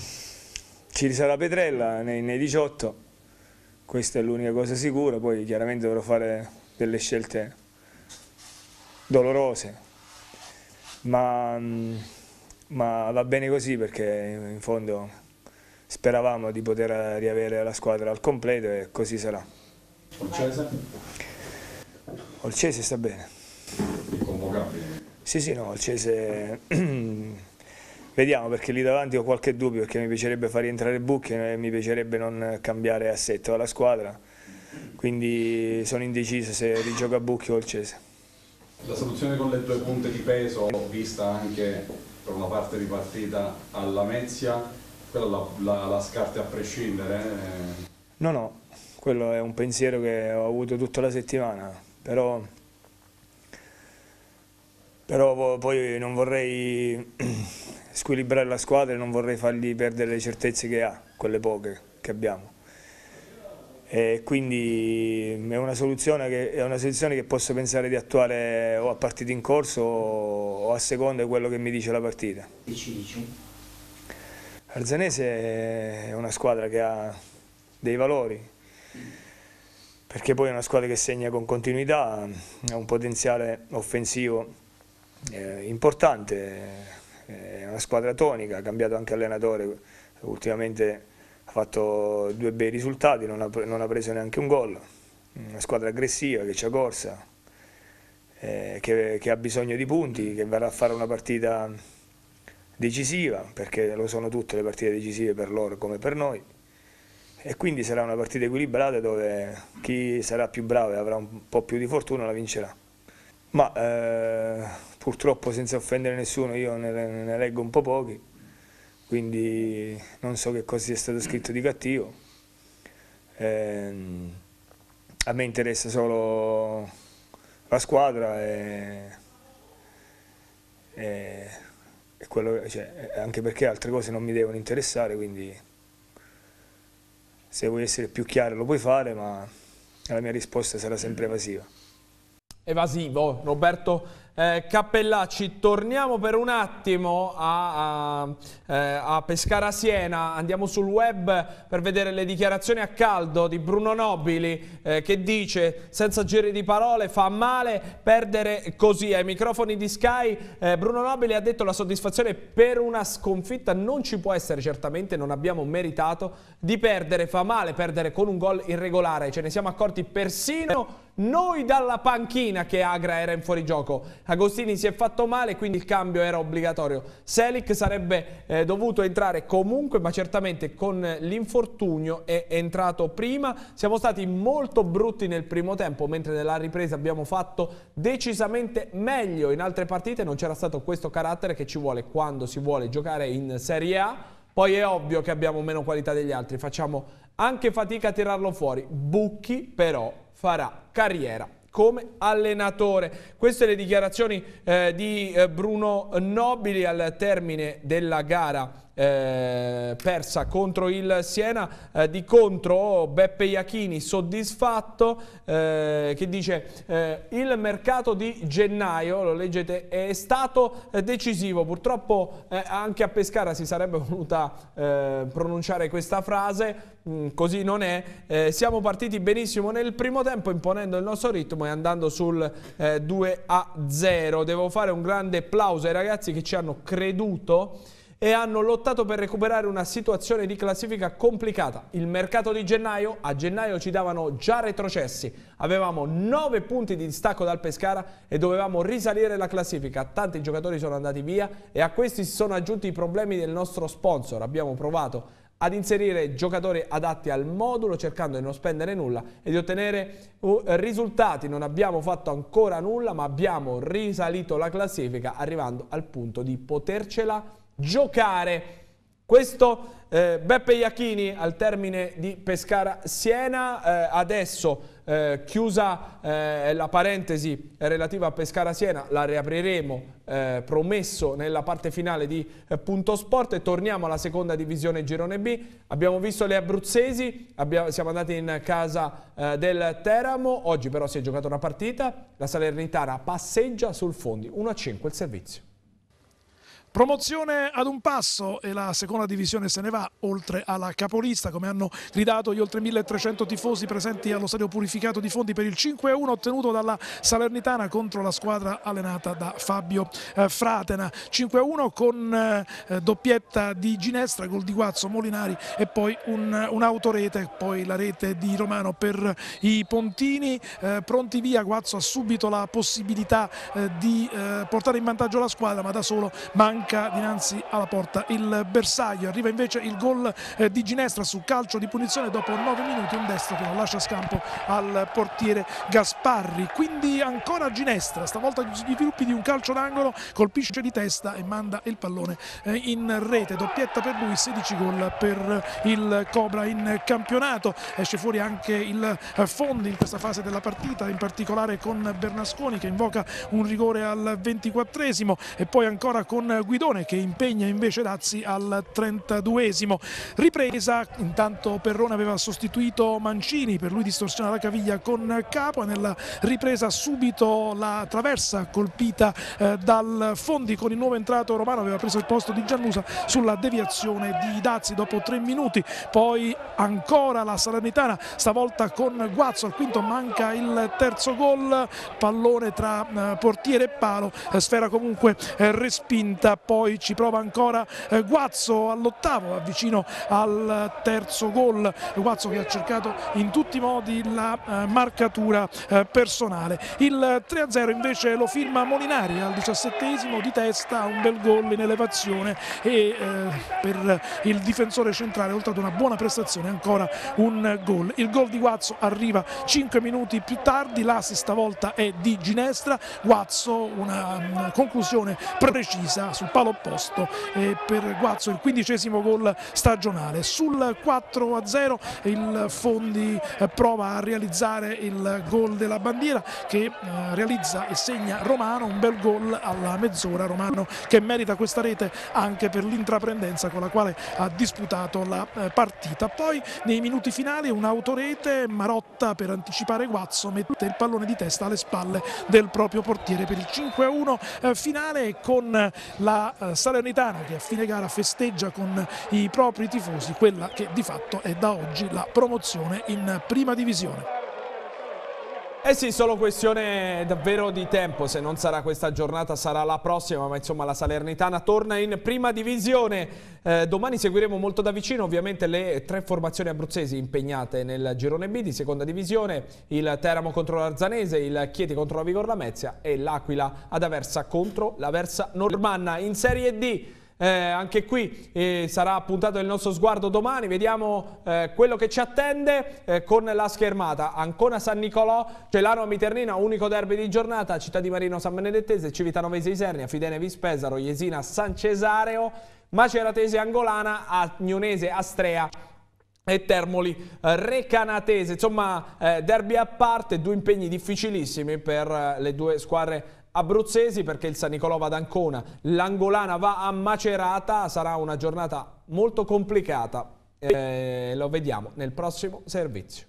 Speaker 4: ci risarà Petrella nei, nei 18, questa è l'unica cosa sicura, poi chiaramente dovrò fare delle scelte dolorose, ma, mm, ma va bene così perché in fondo speravamo di poter eh, riavere la squadra al completo e così sarà. Olcese? Olcese sta bene. Convocabile? Sì, sì, no, Olcese... [CLEARS THROAT] Vediamo perché lì davanti ho qualche dubbio perché mi piacerebbe far rientrare Bucchi e mi piacerebbe non cambiare assetto alla squadra. Quindi sono indeciso se rigioca Bucchi o Olcese.
Speaker 3: La soluzione con le due punte di peso l'ho vista anche per una parte di partita alla Mezia però la, la, la scarti a
Speaker 4: prescindere? Eh. No, no, quello è un pensiero che ho avuto tutta la settimana, però, però poi non vorrei [CLEARS THROAT] squilibrare la squadra e non vorrei fargli perdere le certezze che ha, quelle poche che abbiamo. E quindi è una, che, è una, soluzione che posso pensare di attuare o a partita in corso o a seconda di quello che mi dice la partita. Dici, dici. Arzanese è una squadra che ha dei valori, perché poi è una squadra che segna con continuità, ha un potenziale offensivo eh, importante, è una squadra tonica, ha cambiato anche allenatore, ultimamente ha fatto due bei risultati, non ha, non ha preso neanche un gol, una squadra aggressiva che ci ha corsa, eh, che, che ha bisogno di punti, che verrà a fare una partita decisiva, perché lo sono tutte le partite decisive per loro come per noi, e quindi sarà una partita equilibrata dove chi sarà più bravo e avrà un po' più di fortuna la vincerà. Ma eh, purtroppo senza offendere nessuno io ne, ne leggo un po' pochi, quindi non so che cosa sia stato scritto di cattivo. Eh, a me interessa solo la squadra e, e quello, cioè, eh, anche perché altre cose non mi devono interessare, quindi se vuoi essere più chiaro lo puoi fare, ma la mia risposta sarà sempre mm. evasiva.
Speaker 1: Evasivo, Roberto eh, Cappellacci, torniamo per un attimo a, a, eh, a, Pescara Siena, andiamo sul web per vedere le dichiarazioni a caldo di Bruno Nobili eh, che dice senza giri di parole fa male perdere così ai microfoni di Sky. Eh, Bruno Nobili ha detto la soddisfazione per una sconfitta non ci può essere certamente, non abbiamo meritato di perdere, fa male perdere con un gol irregolare, ce ne siamo accorti persino noi dalla panchina che Agra era in fuorigioco. Agostini si è fatto male, quindi il cambio era obbligatorio. Selic sarebbe eh, dovuto entrare comunque, ma certamente con l'infortunio è entrato prima. Siamo stati molto brutti nel primo tempo, mentre nella ripresa abbiamo fatto decisamente meglio. In altre partite non c'era stato questo carattere che ci vuole quando si vuole giocare in Serie A. Poi è ovvio che abbiamo meno qualità degli altri, facciamo anche fatica a tirarlo fuori. Bucchi però farà carriera come allenatore. Queste le dichiarazioni eh, di eh, Bruno Nobili al termine della gara eh, persa contro il Siena, eh, di contro Beppe Iachini soddisfatto eh, che dice eh, il mercato di gennaio, lo leggete, è stato eh, decisivo, purtroppo eh, anche a Pescara si sarebbe [LAUGHS] voluta pronunciare questa frase, mm, così non è, siamo partiti benissimo nel primo tempo imponendo il nostro ritmo e andando sul 2 a 0, devo fare un grande applauso ai ragazzi che ci hanno creduto e hanno lottato per recuperare una situazione di classifica complicata. Il mercato di gennaio, a gennaio ci davano già retrocessi, avevamo 9 punti di distacco dal Pescara e dovevamo risalire la classifica, tanti giocatori sono andati via e a questi si sono aggiunti i problemi del nostro sponsor, abbiamo provato ad inserire giocatori adatti al modulo cercando di non spendere nulla e di ottenere uh, risultati. Non abbiamo fatto ancora nulla ma abbiamo risalito la classifica arrivando al punto di potercela giocare. Questo eh, Beppe Iachini al termine di Pescara-Siena, eh, adesso eh, chiusa eh, la parentesi relativa a Pescara-Siena, la riapriremo eh, promesso nella parte finale di eh, Punto Sport e torniamo alla seconda divisione Girone B. Abbiamo visto le abruzzesi, abbiamo, siamo andati in casa del Teramo, oggi però si è giocata una partita, la Salernitana passeggia sul Fondi, 1-5 il servizio.
Speaker 5: Promozione ad un passo e la seconda divisione se ne va oltre alla capolista come hanno gridato gli oltre 1300 tifosi presenti allo stadio purificato di fondi per il 5-1 ottenuto dalla Salernitana contro la squadra allenata da Fabio eh, Fratena. 5-1 con eh, eh, doppietta di Ginestra, gol di Guazzo, Molinari e poi un'autorete un poi la rete di Romano per i Pontini. pronti via, Guazzo ha subito la possibilità di portare in vantaggio la squadra ma da solo manca manca dinanzi alla porta il bersaglio arriva invece il gol eh, di Ginestra su calcio di punizione dopo 9 minuti un destro che non lascia scampo al portiere Gasparri quindi ancora Ginestra stavolta gli sviluppi di un calcio d'angolo colpisce di testa e manda il pallone eh, in rete doppietta per lui 16 gol per il Cobra in campionato esce fuori anche il eh, Fondi in questa fase della partita in particolare con Bernasconi che invoca un rigore al 24 e poi ancora con Guido Guidone che impegna invece Dazzi al 32esimo. Ripresa, intanto Perrone aveva sostituito Mancini, per lui distorsiona la caviglia con Capo e nella ripresa subito la traversa colpita eh, dal Fondi con il nuovo entrato Romano, aveva preso il posto di Giannusa sulla deviazione di Dazzi dopo tre minuti, poi ancora la Salernitana, stavolta con Guazzo al quinto manca il terzo gol, pallone tra eh, portiere e palo, eh, sfera comunque respinta poi ci prova ancora eh, Guazzo all'ottavo, avvicino eh, al terzo gol, Guazzo che ha cercato in tutti i modi la eh, marcatura personale. Il 3-0 invece lo firma Molinari al diciassettesimo di testa, un bel gol in elevazione e per il difensore centrale oltre ad una buona prestazione ancora un gol. Il gol di Guazzo arriva 5 minuti più tardi, l'assist stavolta è di Ginestra, Guazzo una conclusione precisa sul sul palo opposto eh, per Guazzo il quindicesimo gol stagionale. Sul 4 a 0 il Fondi eh, prova a realizzare il gol della bandiera che eh, realizza e segna Romano, un bel gol alla mezz'ora Romano che merita questa rete anche per l'intraprendenza con la quale ha disputato la partita. Poi nei minuti finali un'autorete, Marotta per anticipare Guazzo mette il pallone di testa alle spalle del proprio portiere per il 5-1 finale con la eh, salernitana che a fine gara festeggia con i propri tifosi quella che di fatto è da oggi la promozione in prima divisione.
Speaker 1: Eh sì, solo questione davvero di tempo, se non sarà questa giornata sarà la prossima, ma insomma la Salernitana torna in prima divisione. Eh, domani seguiremo molto da vicino ovviamente le tre formazioni abruzzesi impegnate nel girone B di seconda divisione, il Teramo contro l'Arzanese, il Chieti contro la Vigor Lamezia e l'Aquila ad Aversa contro l'Aversa Normanna in Serie D. Eh, anche qui eh, sarà puntato il nostro sguardo domani, vediamo eh, quello che ci attende eh, con la schermata. Ancona San Nicolò, Celano Miternina, unico derby di giornata, Città di Marino San Benedettese, Civittanovese Isernia, Fidene Vispesaro, Jesina San Cesareo, Maceratese Angolana, Agnonese Astrea e Termoli Recanatese, insomma eh, derby a parte, due impegni difficilissimi per eh, le due squadre abruzzesi perché il San Nicolò va ad Ancona, l'Angolana va a Macerata, sarà una giornata molto complicata, eh, lo vediamo nel prossimo servizio.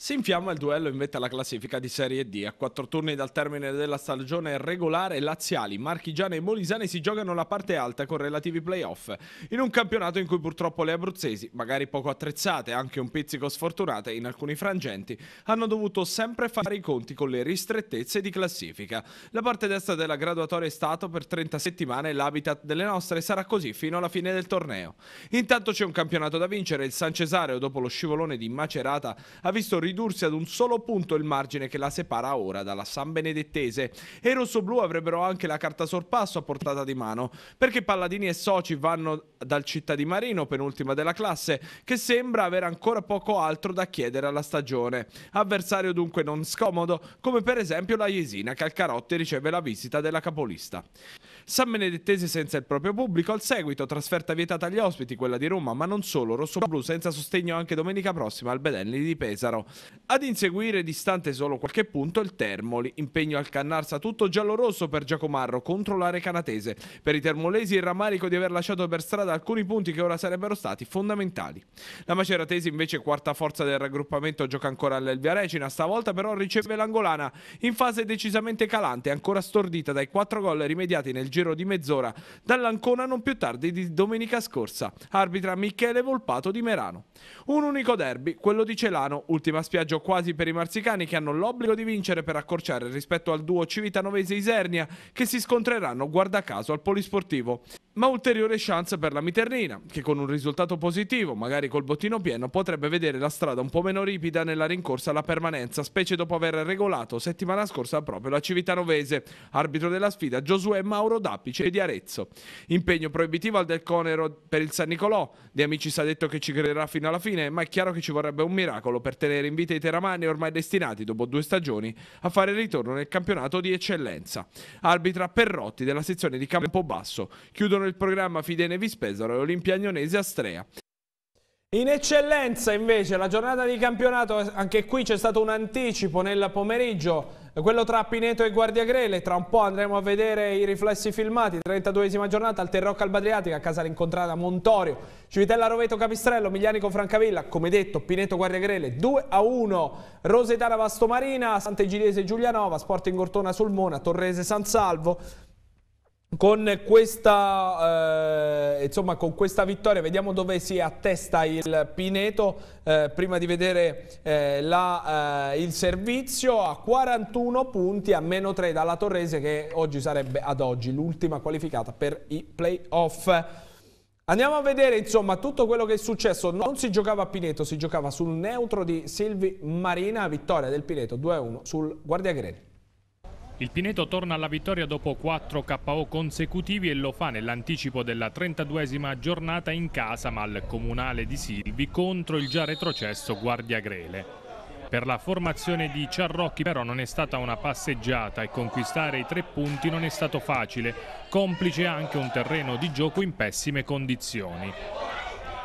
Speaker 1: Si infiamma il duello in vetta alla classifica di Serie D. A quattro turni dal termine della stagione regolare, laziali, marchigiane e molisane si giocano la parte alta con relativi playoff. In un campionato in cui purtroppo le abruzzesi, magari poco attrezzate, anche un pizzico sfortunate in alcuni frangenti, hanno dovuto sempre fare i conti con le ristrettezze di classifica. La parte destra della graduatoria è stato per 30 settimane l'habitat delle nostre e sarà così fino alla fine del torneo. Intanto c'è un campionato da vincere. Il San Cesareo, dopo lo scivolone di Macerata, ha visto ridursi ad un solo punto il margine che la separa ora dalla San Benedettese. E i rossoblù avrebbero anche la carta sorpasso a portata di mano, perché Palladini e Soci vanno dal Città di Marino, penultima della classe, che sembra avere ancora poco altro da chiedere alla stagione. Avversario dunque non scomodo, come per esempio la Jesina che al Carotti riceve la visita della capolista. San Benedettese senza il proprio pubblico, al seguito trasferta vietata agli ospiti, quella di Roma, ma non solo, Rosso Blu senza sostegno anche domenica prossima al Bedelli di Pesaro. Ad inseguire distante solo qualche punto il Termoli, impegno al Cannarsa tutto giallo-rosso per Giacomarro contro l'area canatese. Per i termolesi il rammarico di aver lasciato per strada alcuni punti che ora sarebbero stati fondamentali. La Maceratesi invece quarta forza del raggruppamento gioca ancora all'Elvia Recina, stavolta però riceve l'Angolana in fase decisamente calante, ancora stordita dai quattro gol rimediati nel giro giro di mezz'ora dall'Ancona non più tardi di domenica scorsa, arbitra Michele Volpato di Merano. Un unico derby, quello di Celano, ultima spiaggia quasi per i marsicani che hanno l'obbligo di vincere per accorciare rispetto al duo Civitanovese-Isernia che si scontreranno guarda caso al Polisportivo. Ma ulteriore chance per la Miternina, che con un risultato positivo, magari col bottino pieno, potrebbe vedere la strada un po' meno ripida nella rincorsa alla permanenza, specie dopo aver regolato settimana scorsa proprio la Civitanovese. Arbitro della sfida Giosuè Mauro D'Alba. Tapice e di Arezzo. Impegno proibitivo al Del Conero per il San Nicolò. De Amici si è detto che ci crederà fino alla fine, ma è chiaro che ci vorrebbe un miracolo per tenere in vita i teramani ormai destinati, dopo due stagioni, a fare il ritorno nel campionato di eccellenza. Arbitra Perrotti della sezione di Campobasso. Chiudono il programma Fidene Vispesaro e Olimpia Agnonese Astrea. In eccellenza invece la giornata di campionato, anche qui c'è stato un anticipo nel pomeriggio quello tra Pineto e Guardia Grele, tra un po' andremo a vedere i riflessi filmati, 32esima giornata al Terrocca Albadriatica, a casa l'incontrata Montorio, Civitella Roveto Capistrello, Miglianico Francavilla, come detto Pineto Guardia Grele 2 a 1, Rosetana Vastomarina, Sant'Egidese Giulianova, Sporting Gortona Sulmona, Torrese San Salvo, con questa, eh, insomma, con questa, vittoria vediamo dove si attesta il Pineto eh, prima di vedere eh, la, eh, il servizio a 41 punti a meno 3 dalla Torrese che oggi sarebbe ad oggi l'ultima qualificata per i playoff. Andiamo a vedere insomma, tutto quello che è successo, non si giocava a Pineto, si giocava sul neutro di Silvi Marina, vittoria del Pineto 2-1 sul Guardia Greni.
Speaker 6: Il Pineto torna alla vittoria dopo 4 KO consecutivi e lo fa nell'anticipo della 32esima giornata in casa ma al comunale di Silvi contro il già retrocesso Guardia Grele. Per la formazione di Ciarrocchi però non è stata una passeggiata e conquistare i tre punti non è stato facile, complice anche un terreno di gioco in pessime condizioni.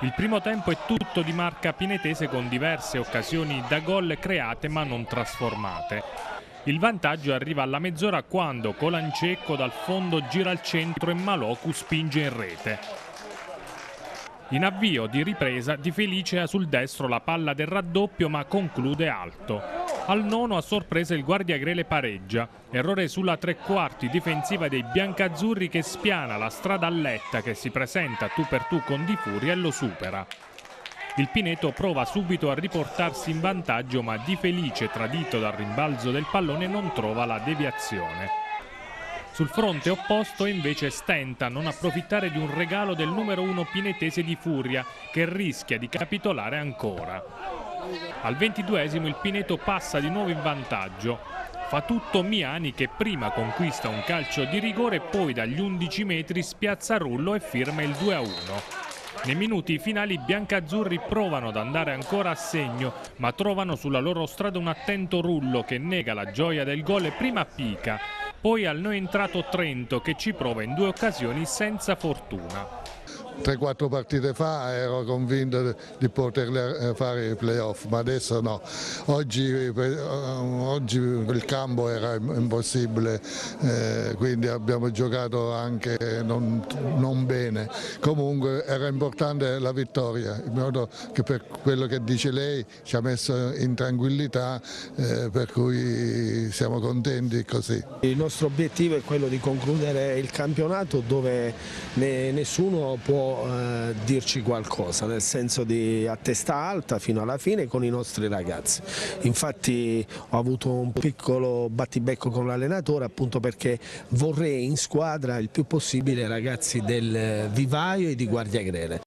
Speaker 6: Il primo tempo è tutto di marca pinetese con diverse occasioni da gol create ma non trasformate. Il vantaggio arriva alla mezz'ora quando Colancecco dal fondo gira al centro e Malocu spinge in rete. In avvio di ripresa Di Felice ha sul destro la palla del raddoppio ma conclude alto. Al nono a sorpresa il guardiagrele pareggia, errore sulla tre quarti difensiva dei biancazzurri che spiana la strada a Letta che si presenta tu per tu con Di Furia e lo supera. Il Pineto prova subito a riportarsi in vantaggio ma Di Felice, tradito dal rimbalzo del pallone, non trova la deviazione. Sul fronte opposto invece stenta a non approfittare di un regalo del numero 1 pinetese di Furia che rischia di capitolare ancora. Al ventiduesimo il Pineto passa di nuovo in vantaggio. Fa tutto Miani che prima conquista un calcio di rigore poi dagli 11 metri spiazza Rullo e firma il 2 a 1. Nei minuti finali biancazzurri provano ad andare ancora a segno, ma trovano sulla loro strada un attento rullo che nega la gioia del gol e prima Pica, poi al noi entrato Trento che ci prova in due occasioni senza fortuna.
Speaker 3: 3-4 partite fa ero convinto di poter eh, fare i playoff, ma adesso no. Oggi, eh, oggi il campo era impossibile, eh, quindi abbiamo giocato anche non, non, bene. Comunque era importante la vittoria, in modo che per quello che dice lei ci ha messo in tranquillità, per cui siamo
Speaker 1: contenti così. Il nostro obiettivo è quello di concludere il campionato dove nessuno può eh, dirci qualcosa, nel senso di a testa alta fino alla fine con i nostri ragazzi. Infatti ho avuto un piccolo battibecco con l'allenatore appunto perché vorrei in squadra il più possibile ragazzi del vivaio e di Guardia Grele.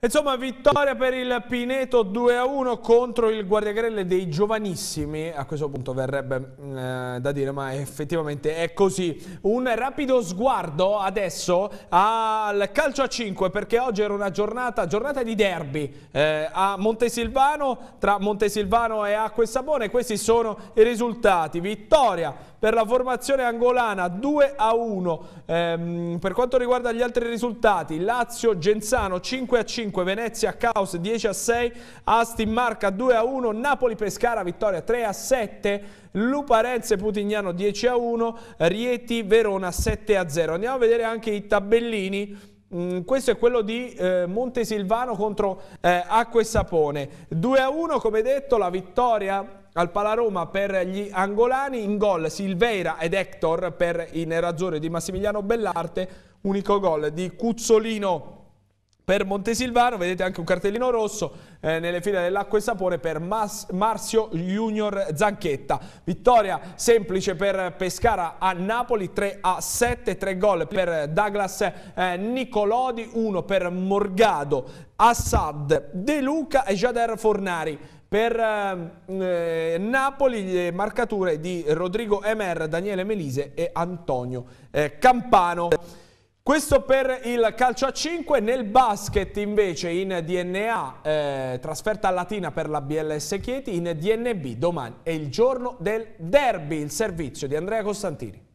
Speaker 1: Insomma, vittoria per il Pineto 2-1 contro il Guardiagrelle dei giovanissimi, a questo punto verrebbe eh, da dire, ma effettivamente è così. Un rapido sguardo adesso al calcio a 5, perché oggi era una giornata, giornata di derby eh, a Montesilvano, tra Montesilvano e Acqua e Sapone, questi sono i risultati. Vittoria per la formazione angolana 2-1. Eh, per quanto riguarda gli altri risultati, Lazio-Genzano 5-5 5, Venezia Caos 10 a 6, Asti Marca 2 a 1, Napoli Pescara vittoria 3 a 7, Luparenze Putignano 10 a 1, Rieti Verona 7 a 0. Andiamo a vedere anche i tabellini. Mm, questo è quello di eh, Montesilvano contro eh, Acque Sapone 2 a 1 come detto la vittoria al Palaroma per gli angolani in gol Silveira ed Hector per i nerazzurri di Massimiliano Bellarte unico gol di Cuzzolino per Montesilvano, vedete anche un cartellino rosso eh, nelle file dell'acqua e sapore per Mas Marzio Junior Zanchetta. Vittoria semplice per Pescara a Napoli, 3 a 7, 3 gol per Douglas eh, Nicolodi, 1 per Morgado, Assad, De Luca e Jader Fornari. Per ehm, eh, Napoli le marcature di Rodrigo Emer, Daniele Melise e Antonio eh, Campano. Questo per il calcio a 5, nel basket invece in DNA eh, trasferta a Latina per la BLS Chieti, in DNB domani è il giorno del derby, il servizio di Andrea Costantini.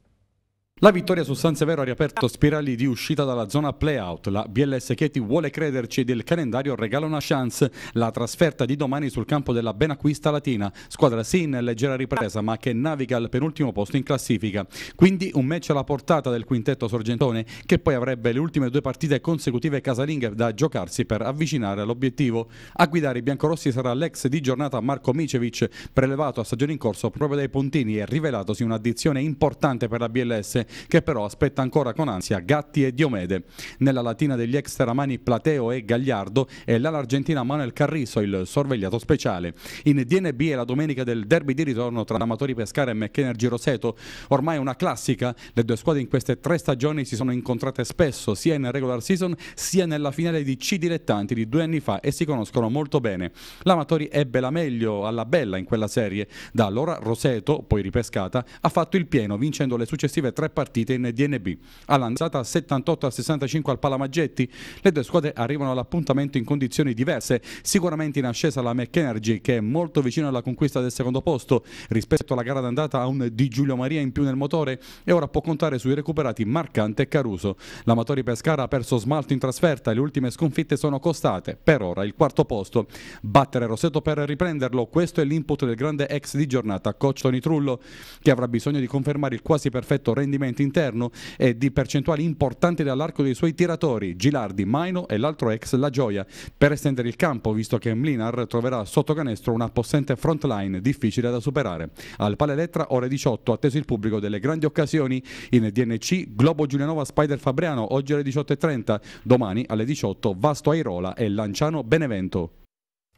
Speaker 3: La vittoria su San Severo ha riaperto spirali di uscita dalla zona playout. La BLS Chieti vuole crederci ed il calendario regala una chance. La trasferta di domani sul campo della Benacquista Latina, squadra sì in leggera ripresa ma che naviga al penultimo posto in classifica. Quindi un match alla portata del quintetto sorgentone che poi avrebbe le ultime due partite consecutive casalinghe da giocarsi per avvicinare all'obiettivo. A guidare i biancorossi sarà l'ex di giornata Marco Micevic, prelevato a stagione in corso proprio dai puntini e rivelatosi un'addizione importante per la BLS che però aspetta ancora con ansia Gatti e Diomede. Nella Latina degli ex teramani Plateo e Gagliardo e l'argentina Manuel Carriso, il sorvegliato speciale. In DNB è la domenica del derby di ritorno tra Amatori Pescara e McEnergy Roseto, ormai una classica, le due squadre in queste tre stagioni si sono incontrate spesso, sia in regular season sia nella finale di C dilettanti di due anni fa e si conoscono molto bene. L'Amatori ebbe la meglio alla bella in quella serie, da allora Roseto, poi ripescata, ha fatto il pieno vincendo le successive tre partite in DNB. All'anzata 78 65 al Palamaggetti, le due squadre arrivano all'appuntamento in condizioni diverse, sicuramente in ascesa la McEnergy che è molto vicina alla conquista del secondo posto rispetto alla gara d'andata a un Di Giulio Maria in più nel motore e ora può contare sui recuperati Marcante e Caruso. L'Amatori Pescara ha perso smalto in trasferta e le ultime sconfitte sono costate, per ora il quarto posto. Battere Roseto per riprenderlo, questo è l'input del grande ex di giornata, coach Tony Trullo, che avrà bisogno di confermare il quasi perfetto rendimento movimento interno e di percentuali importanti dall'arco dei suoi tiratori, Gilardi, Maino e l'altro ex La Gioia, per estendere il campo, visto che Mlinar troverà sotto canestro una possente front line difficile da superare. Al Pale Elettra, ore 18, atteso il pubblico delle grandi occasioni in DNC, Globo Giulianova Spider Fabriano, oggi alle 18.30, domani alle 18 Vasto Airola e Lanciano Benevento.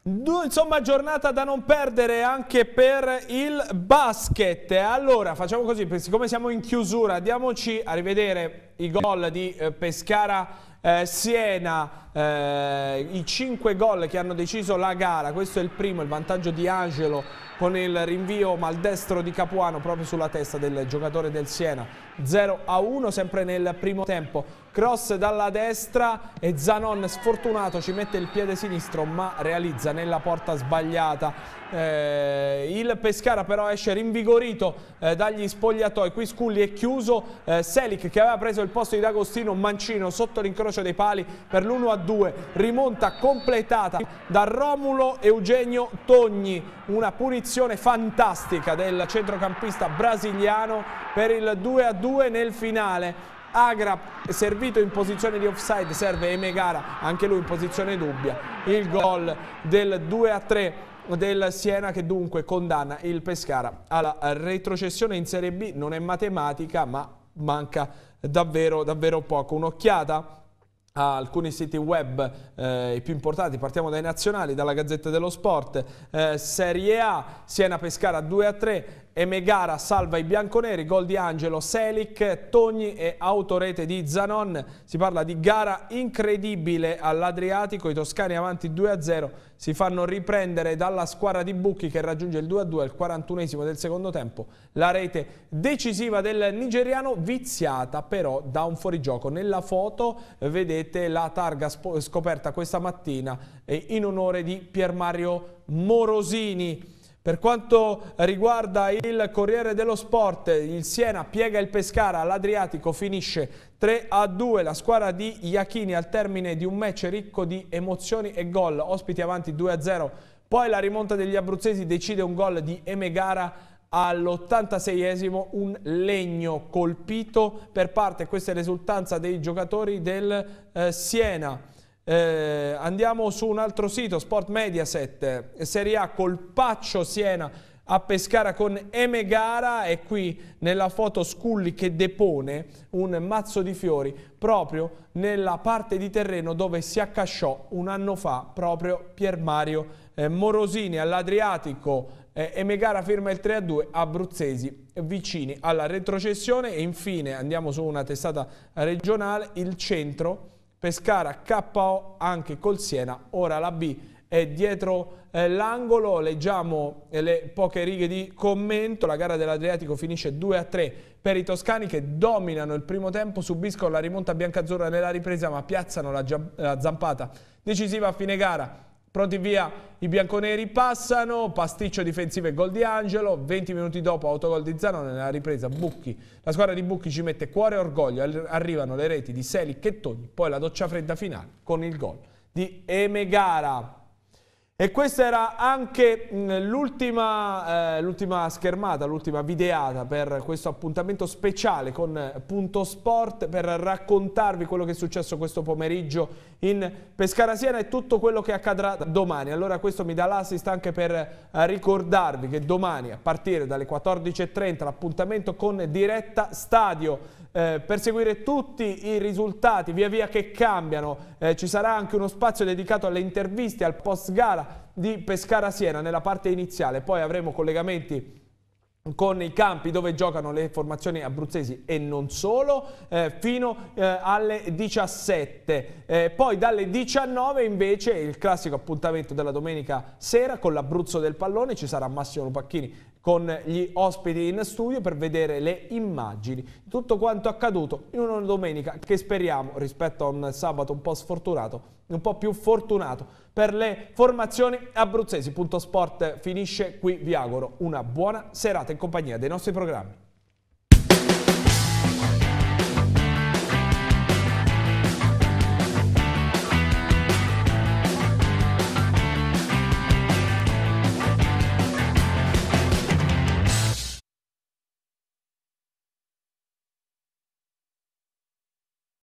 Speaker 1: Insomma giornata da non perdere anche per il basket. Allora facciamo così, siccome siamo in chiusura andiamoci a rivedere i gol di eh, Pescara eh, Siena, eh, i cinque gol che hanno deciso la gara, questo è il primo, il vantaggio di Angelo con il rinvio maldestro di Capuano proprio sulla testa del giocatore del Siena, 0 a 1 sempre nel primo tempo cross dalla destra e Zanon sfortunato ci mette il piede sinistro ma realizza nella porta sbagliata. Eh, il Pescara però esce rinvigorito eh, dagli spogliatoi, qui Sculli è chiuso, eh, Selic che aveva preso il posto di D'Agostino, Mancino sotto l'incrocio dei pali per l'1-2, rimonta completata da Romulo Eugenio Togni, una punizione fantastica del centrocampista brasiliano per il 2-2 nel finale. Agra servito in posizione di offside, serve Emegara, anche lui in posizione dubbia. Il gol del 2 a 3 del Siena che dunque condanna il Pescara alla retrocessione in Serie B, non è matematica ma manca davvero, davvero poco. Un'occhiata a alcuni siti web eh, più importanti, partiamo dai nazionali, dalla Gazzetta dello Sport, eh, Serie A, Siena Pescara 2 a 3, Emegara salva i bianconeri, gol di Angelo, Selic, Togni e autorete di Zanon. Si parla di gara incredibile all'Adriatico, i toscani avanti 2-0 si fanno riprendere dalla squadra di Bucchi che raggiunge il 2-2 al 41 esimo del secondo tempo. La rete decisiva del nigeriano viziata però da un fuorigioco. Nella foto vedete la targa scoperta questa mattina eh, in onore di Piermario Morosini. Per quanto riguarda il Corriere dello Sport, il Siena piega il Pescara all'Adriatico, finisce 3 a 2 la squadra di Iachini al termine di un match ricco di emozioni e gol, ospiti avanti 2 a 0, poi la rimonta degli abruzzesi decide un gol di Emegara all'86esimo un legno colpito per parte, questa è risultanza dei giocatori del eh, Siena. Eh, andiamo su un altro sito, Sport Mediaset, Serie A Colpaccio Siena a Pescara con Emegara e qui nella foto Sculli che depone un mazzo di fiori proprio nella parte di terreno dove si accasciò un anno fa proprio Pier Mario eh, Morosini all'Adriatico. Eh, Emegara firma il 3-2 Abruzzesi vicini alla retrocessione e infine andiamo su una testata regionale il centro Pescara KO anche col Siena, ora la B è dietro eh, l'angolo, leggiamo eh, le poche righe di commento, la gara dell'Adriatico finisce 2 a 3 per i toscani che dominano il primo tempo, subiscono la rimonta biancazzurra nella ripresa ma piazzano la, la zampata decisiva a fine gara Pronti via i bianconeri passano, pasticcio difensivo e gol di Angelo, 20 minuti dopo autogol di Zanone nella ripresa Bucchi. La squadra di Bucchi ci mette cuore e orgoglio, arrivano le reti di Selic e Togni, poi la doccia fredda finale con il gol di Emegara. E questa era anche l'ultima, eh, schermata, l'ultima videata per questo appuntamento speciale con eh, Punto Sport per raccontarvi quello che è successo questo pomeriggio in Pescara Siena e tutto quello che accadrà domani. Allora questo mi dà l'assist anche per eh, ricordarvi che domani a partire dalle 14.30 l'appuntamento con Diretta Stadio eh, perseguire tutti i risultati via via che cambiano. Eh, ci sarà anche uno spazio dedicato alle interviste, al post gara di Pescara Siena nella parte iniziale, poi avremo collegamenti con i campi dove giocano le formazioni abruzzesi e non solo, eh, fino eh, alle 17. Eh, poi dalle 19 invece il classico appuntamento della domenica sera con l'Abruzzo del pallone, ci sarà Massimo Lupacchini con gli ospiti in studio per vedere le immagini di tutto quanto accaduto in una domenica che speriamo rispetto a un sabato un po' sfortunato un po' più fortunato per le formazioni abruzzesi. Punto Sport finisce qui, vi auguro una buona serata in compagnia dei nostri programmi.